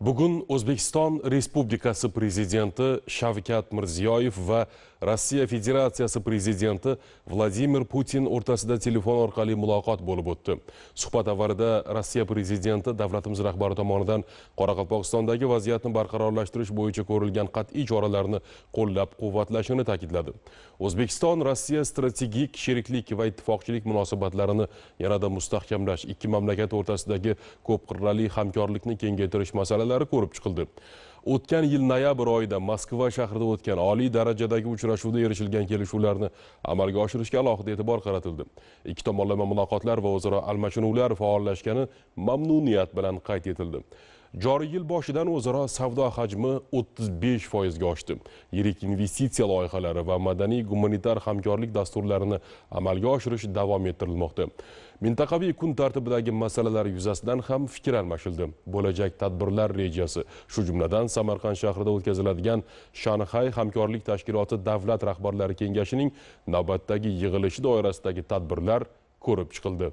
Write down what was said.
Bugun O'zbekiston Respublikasi prezidenti Shavkat Mirziyoyev va Rossiya Federatsiyasi prezidenti Vladimir Putin o'rtasida telefon orqali muloqot bo'lib o'tdi. Suhbat avvalida Rossiya prezidenti davlatimiz rahbari tomonidan Qoraqalpog'istondagi vaziyatni barqarorlashtirish bo'yicha ko'rilgan qat'iy choralarni qo'llab-quvvatlashini ta'kidladi. O'zbekiston Rossiya strategik sheriklik va ittifoqchilik munosabatlarini yanada mustahkamlash, ikki mamlakat o'rtasidagi ko'p qirrali hamkorlikni kengaytirish masalasi maskanlari ko'rib chiqildi o'tgan yil noyabr oyida moskva shahrida o'tgan oliy darajadagi uchrashuvda erishilgan kelishuvlarni amalga oshirishga alohida e'tibor qaratildi ikki tomonlama muloqotlar va o'zaro almashinuvlar faollashgani mamnuniyat bilan qayd etildi joriy yil boshidan o'zaro savdo hajmi 35 foizga oshdi yirik investitsiya loyihalari va madaniy gumanitar hamkorlik dasturlarini amalga oshirish davom ettirilmoqda mintaqaviy kun tartibidagi masalalar yuzasidan ham fikr almashildi bo'lajak tadbirlar rejasi shu jumladan samarqand shahrida o'tkaziladigan Shanghai hamkorlik tashkiloti davlat rahbarlari kengashining navbatdagi yig'ilishi doirasidagi tadbirlar ko'rib chiqildi